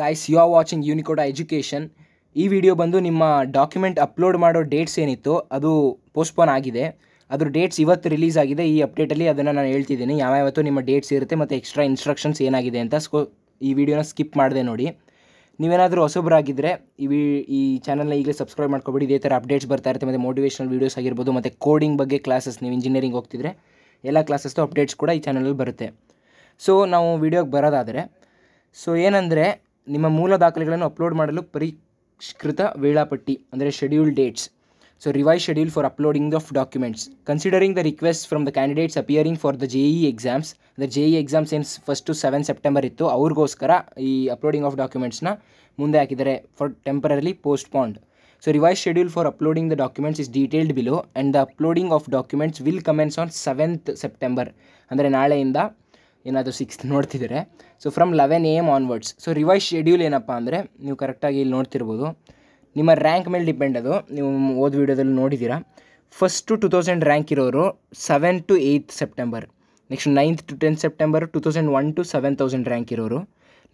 guys you are watching Unicode education ಈ video ಬಂದು ನಿಮ್ಮ ಡಾಕ್ಯುಮೆಂಟ್ ಅಪ್ಲೋಡ್ ಮಾಡೋ ಡೇಟ್ಸ್ ಏನಿತ್ತು ಅದು ಪೋಸ್ಟ್ಪೋನ್ ಆಗಿದೆ ಅದ್ರ ಡೇಟ್ಸ್ ಇವತ್ತು ರಿಲೀಸ್ ಆಗಿದೆ ಈ ಅಪ್ಡೇಟಲ್ಲಿ ಅದನ್ನು ನಾನು ಹೇಳ್ತಿದ್ದೀನಿ ಯಾವ ನಿಮ್ಮ ಡೇಟ್ಸ್ ಇರುತ್ತೆ ಮತ್ತು ಎಕ್ಸ್ಟ್ರಾ ಇನ್ಸ್ಟ್ರಕ್ಷನ್ಸ್ ಏನಾಗಿದೆ ಅಂತ ಸ್ಕೋ ಈ ವಿಡಿಯೋನ ಸ್ಕಿಪ್ ಮಾಡಿದೆ ನೋಡಿ ನೀವೇನಾದರೂ ಹೊಸೊಬ್ಬರಾಗಿದ್ದರೆ ಈ ವಿ ಈ ಚಾನಲ್ನ ಈಗಲೇ ಸಬ್ಸ್ಕ್ರೈಬ್ ಮಾಡ್ಕೊಬಿಡಿ ಇದೇ ಥರ ಅಪ್ಡೇಟ್ಸ್ ಬರ್ತಾ ಇರುತ್ತೆ ಮತ್ತು ಮೋಟಿವೇಷನಲ್ ವೀಡಿಯೋಸ್ ಆಗಿರ್ಬೋದು ಮತ್ತು ಕೋಡಿಂಗ್ ಬಗ್ಗೆ ಕ್ಲಾಸಸ್ ನೀವು ಇಂಜಿನಿಯರಿಂಗ್ ಹೋಗ್ತಿದ್ರೆ ಎಲ್ಲ ಕ್ಲಾಸಸ್ದು ಅಪ್ಡೇಟ್ಸ್ ಕೂಡ ಈ ಚಾನಲಲ್ಲಿ ಬರುತ್ತೆ ಸೊ ನಾವು ವೀಡಿಯೋಗೆ ಬರೋದಾದರೆ ಸೊ ಏನಂದರೆ ನಿಮ್ಮ ಮೂಲ ದಾಖಲೆಗಳನ್ನು ಅಪ್ಲೋಡ್ ಮಾಡಲು ಪರಿಷ್ಕೃತ ವೇಳಾಪಟ್ಟಿ ಅಂದರೆ schedule dates so revise schedule for uploading of documents considering the request from the candidates appearing for the J E exams ಅಂದರೆ J E exams first to seven September ಇತ್ತು ಅವ್ರಿಗೋಸ್ಕರ ಈ ಅಪ್ಲೋಡಿಂಗ್ ಆಫ್ ಡಾಕ್ಯುಮೆಂಟ್ಸ್ನ ಮುಂದೆ ಹಾಕಿದ್ದಾರೆ for temporarily postponed so revise schedule for uploading the documents is detailed below and the uploading of documents will commence on seventh September ಅಂದರೆ ನಾಳೆಯಿಂದ ಏನಾದರೂ six ನೋಡ್ತಿದ್ದಾರೆ so from eleven A M onwards so revise schedule ಏನಪ್ಪ ಅಂದರೆ ನೀವು ಕರೆಕ್ಟಾಗಿ ಇಲ್ಲಿ ನೋಡ್ತಿರ್ಬೋದು ನಿಮ್ಮ ರ್ಯಾಂಕ್ ಮೇಲೆ ಡಿಪೆಂಡ್ ಅದು ನೀವು ಓದ್ ವಿಡಿಯೋದಲ್ಲಿ ನೋಡಿದ್ದೀರಾ ಫಸ್ಟು ಟು ತೌಸಂಡ್ ರ್ಯಾಂಕ್ ಇರೋರು seven to eighth September next ninth to tenth September two thousand one to seven thousand rank ಇರೋರು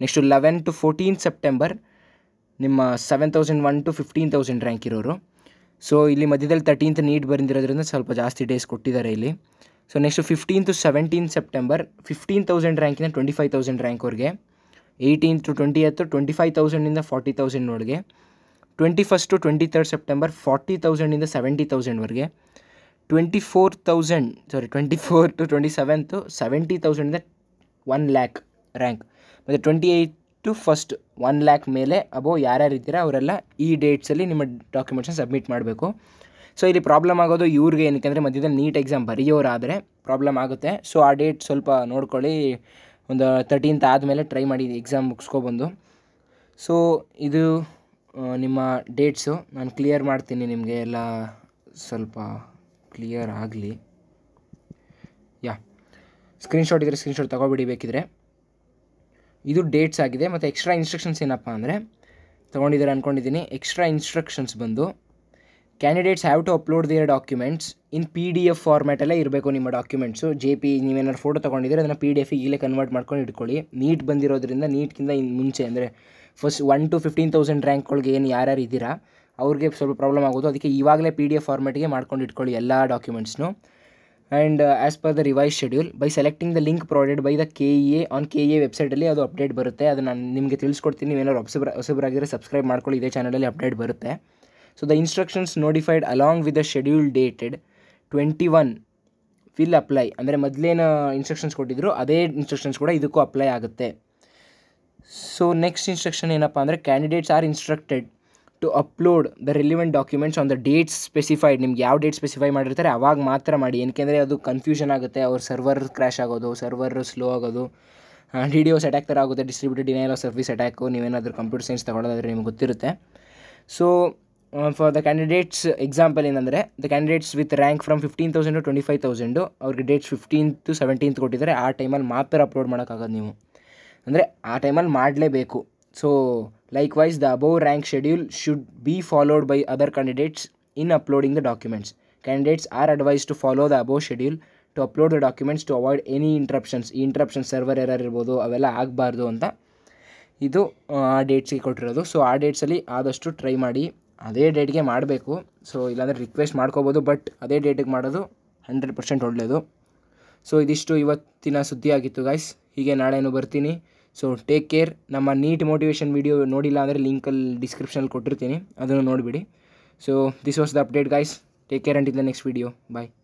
next eleven to fourteen September ನಿಮ್ಮ seven thousand one to fifteen thousand rank ಇರೋರು so ಇಲ್ಲಿ ಮಧ್ಯದಲ್ಲಿ thirteenth neat ಬಂದಿರೋದ್ರಿಂದ ಸ್ವಲ್ಪ ಜಾಸ್ತಿ days ಕೊಟ್ಟಿದ್ದಾರೆ ಇಲ್ಲಿ so next fifteen to seventeen September fifteen thousand ರ್ಯಾಂಕಿಂದ ಟ್ವೆಂಟಿ ಫೈವ್ ತೌಸಂಡ್ ರ್ಯಾಂಕ್ ಅವ್ರಿಗೆ ಏಯ್ಟೀನ್ ಟು ಟ್ವೆಂಟಿ ಎತ್ತು ಟ್ವೆಂಟಿ ಫೈವ್ ತೌಸಂಡಿಂದ ಫಾರ್ಟಿ ತೌಸಂಡ್ನೊಳಗೆ twenty first to twenty third September forty ತೌಸಂಡಿಂದ ಸೆವೆಂಟಿ ತೌಸಂಡ್ವರೆಗೆ twenty four thousand sorry twenty four to twenty seventh seventy ತೌಸಂಡಿಂದ one lakh rank ಮತ್ತು twenty eight to first one lakh ಮೇಲೆ above ಯಾರ್ಯಾರು ಇದ್ದೀರಾ ಅವರೆಲ್ಲ ಈ ಡೇಟ್ಸಲ್ಲಿ ನಿಮ್ಮ ಡಾಕ್ಯುಮೆಂಟ್ಸನ್ನ ಸಬ್ಮಿಟ್ ಮಾಡಬೇಕು ಸೊ ಇಲ್ಲಿ ಪ್ರಾಬ್ಲಮ್ ಆಗೋದು ಇವ್ರಿಗೆ ಏನಕ್ಕೆ ಅಂದರೆ ಮಧ್ಯದಲ್ಲಿ ನೀಟ್ ಎಕ್ಸಾಮ್ ಬರೆಯೋರಾದರೆ ಪ್ರಾಬ್ಲಮ್ ಆಗುತ್ತೆ ಸೊ ಆ ಡೇಟ್ ಸ್ವಲ್ಪ ನೋಡ್ಕೊಳ್ಳಿ ಒಂದು ತರ್ಟೀನ್ತ್ ಆದಮೇಲೆ ಟ್ರೈ ಮಾಡಿ ಎಕ್ಸಾಮ್ ಮುಗಿಸ್ಕೊಬಂದು ಸೊ ಇದು ನಿಮ್ಮ ಡೇಟ್ಸು ನಾನು ಕ್ಲಿಯರ್ ಮಾಡ್ತೀನಿ ನಿಮಗೆ ಎಲ್ಲ ಸ್ವಲ್ಪ ಕ್ಲಿಯರ್ ಆಗಲಿ ಯಾ ಸ್ಕ್ರೀನ್ಶಾಟ್ ಇದ್ದರೆ ಸ್ಕ್ರೀನ್ಶಾಟ್ ತೊಗೊಬಿಡಿ ಬೇಕಿದ್ರೆ ಇದು ಡೇಟ್ಸ್ ಆಗಿದೆ ಮತ್ತು ಎಕ್ಸ್ಟ್ರಾ ಇನ್ಸ್ಟ್ರಕ್ಷನ್ಸ್ ಏನಪ್ಪ ಅಂದರೆ ತೊಗೊಂಡಿದ್ದಾರೆ ಅಂದ್ಕೊಂಡಿದ್ದೀನಿ ಎಕ್ಸ್ಟ್ರಾ ಇನ್ಸ್ಟ್ರಕ್ಷನ್ಸ್ ಬಂದು candidates have to upload their documents in P D F ಫಾರ್ಮ್ಯಾಟಲ್ಲೇ ಇರಬೇಕು ನಿಮ್ಮ ಡಾಕ್ಯುಮೆಂಟ್ಸು ಜೆ ಪಿ ನೀವೇನಾದ್ರು ಫೋಟೋ ತೊಗೊಂಡಿದ್ದೀರಿ ಅದನ್ನು ಪಿ ಡಿ ಎಫ್ ಈಗಲೇ ಕನ್ವರ್ಟ್ ಮಾಡ್ಕೊಂಡು ಇಟ್ಕೊಳ್ಳಿ ನೀಟ್ ಬಂದಿರೋದ್ರಿಂದ ನೀಟ್ಗಿಂತ ಇನ್ನು ಮುಂಚೆ ಅಂದರೆ first one to fifteen thousand ರ್ಯಾಂಕ್ಗಳಿಗೆ ಏನು ಯಾರ್ಯಾರು ಇದ್ದೀರಾ ಅವ್ರಿಗೆ ಸ್ವಲ್ಪ ಪ್ರಾಬ್ಲಮ್ ಆಗೋದು ಅದಕ್ಕೆ ಇವಾಗಲೇ ಪಿ ಡಿ ಎಫ್ ಫಾರ್ಮೆಟ್ಗೆ ಮಾಡ್ಕೊಂಡು ಇಟ್ಕೊಳ್ಳಿ ಎಲ್ಲ ಡಾಕ್ಯುಮೆಂಟ್ಸ್ನು and as per the revise schedule by selecting the link provided by the K E A on K A ವೆಬ್ಸೈಟಲ್ಲಿ ಅದು ಅಪ್ಡೇಟ್ ಬರುತ್ತೆ ಅದು ನಾನು ನಿಮಗೆ ತಿಳಿಸ್ಕೊಡ್ತೀನಿ ನೀವೇನಾದ್ರು ಹೊಸಬ್ರ ಆಗಿದ್ರೆ ಸಬ್ಸ್ಕ್ರೈಬ್ ಮಾಡ್ಕೊಳ್ಳಿ ಇದೇ ಚಾನಲಲ್ಲಿ ಅಪ್ಡೇಟ್ ಬರುತ್ತೆ the instructions notified along with the schedule dated twenty one will apply ಅಂದರೆ ಮೊದಲೇನು ಇನ್ಸ್ಟ್ರಕ್ಷನ್ಸ್ ಕೊಟ್ಟಿದ್ರು ಅದೇ ಇನ್ಸ್ಟ್ರಕ್ಷನ್ಸ್ ಕೂಡ ಇದಕ್ಕೂ ಅಪ್ಲೈ ಆಗುತ್ತೆ ಸೊ ನೆಕ್ಸ್ಟ್ ಇನ್ಸ್ಟ್ರಕ್ಷನ್ ಏನಪ್ಪ ಅಂದರೆ candidates are instructed to upload the relevant documents on the dates specified ನಿಮ್ಗೆ ಯಾವ ಡೇಟ್ ಸ್ಪೆಸಿಫೈ ಮಾಡಿರ್ತಾರೆ ಅವಾಗ ಮಾತ್ರ ಮಾಡಿ ಏನಕ್ಕೆ ಅದು ಕನ್ಫ್ಯೂಷನ್ ಆಗುತ್ತೆ ಅವ್ರ ಸರ್ವರ್ ಕ್ರ್ಯಾಶ್ ಆಗೋದು ಸರ್ವರ್ ಸ್ಲೋ ಆಗೋದು ಡಿ ಡಿ ಓಸ್ ಅಟ್ಯಾಕ್ ಥರ ಆಗುತ್ತೆ distributed denial of service attack ನೀವೇನಾದರೂ ಕಂಪ್ಯೂಟರ್ ಸೈನ್ಸ್ ತಗೊಳ್ಳೋದಾದ್ರೆ ನಿಮ್ಗೆ ಗೊತ್ತಿರುತ್ತೆ so for the candidates example ಏನಂದರೆ the candidates with rank from fifteen thousand to twenty five thousand ಅವ್ರಿಗೆ ಡೇಟ್ಸ್ ಫಿಫ್ಟೀನ್ ಟು ಸೆವೆಂಟೀನ್ತ್ ಕೊಟ್ಟಿದ್ದಾರೆ ಆ ಟೈಮಲ್ಲಿ ಮಾತ್ರ ಅಪ್ಲೋಡ್ ಮಾಡೋಕ್ಕಾಗೋದು ನೀವು ಅಂದರೆ ಆ ಟೈಮಲ್ಲಿ ಮಾಡಲೇಬೇಕು so like wise the above rank schedule should be followed by other candidates in uploading the documents candidates are advised to follow the above schedule to upload the documents to avoid any interruptions ಈ interruptions server error ಇರ್ಬೋದು ಅವೆಲ್ಲ ಆಗಬಾರ್ದು ಅಂತ ಇದು ಆ ಡೇಟ್ಸಿಗೆ ಕೊಟ್ಟಿರೋದು so ಆ ಡೇಟ್ಸಲ್ಲಿ ಆದಷ್ಟು ಟ್ರೈ ಮಾಡಿ ಅದೇ ಡೇಟ್ಗೆ ಮಾಡಬೇಕು ಸೊ ಇಲ್ಲಾಂದರೆ ರಿಕ್ವೆಸ್ಟ್ ಮಾಡ್ಕೋಬೋದು ಬಟ್ ಅದೇ ಡೇಟಿಗೆ ಮಾಡೋದು ಹಂಡ್ರೆಡ್ ಪರ್ಸೆಂಟ್ ಒಳ್ಳೆಯದು ಸೊ ಇದಿಷ್ಟು ಇವತ್ತಿನ ಸುದ್ದಿ ಆಗಿತ್ತು ಗಾಯ್ಸ್ ಹೀಗೆ ನಾಳೆನೂ ಬರ್ತೀನಿ ಸೊ ಟೇಕ್ ಕೇರ್ ನಮ್ಮ ನೀಟ್ ಮೋಟಿವೇಶನ್ ವೀಡಿಯೋ ನೋಡಿಲ್ಲ ಅಂದರೆ ಲಿಂಕಲ್ಲಿ ಡಿಸ್ಕ್ರಿಪ್ಷನಲ್ಲಿ ಕೊಟ್ಟಿರ್ತೀನಿ ಅದನ್ನು ನೋಡಿಬಿಡಿ so this was the update guys take care and in the next video bye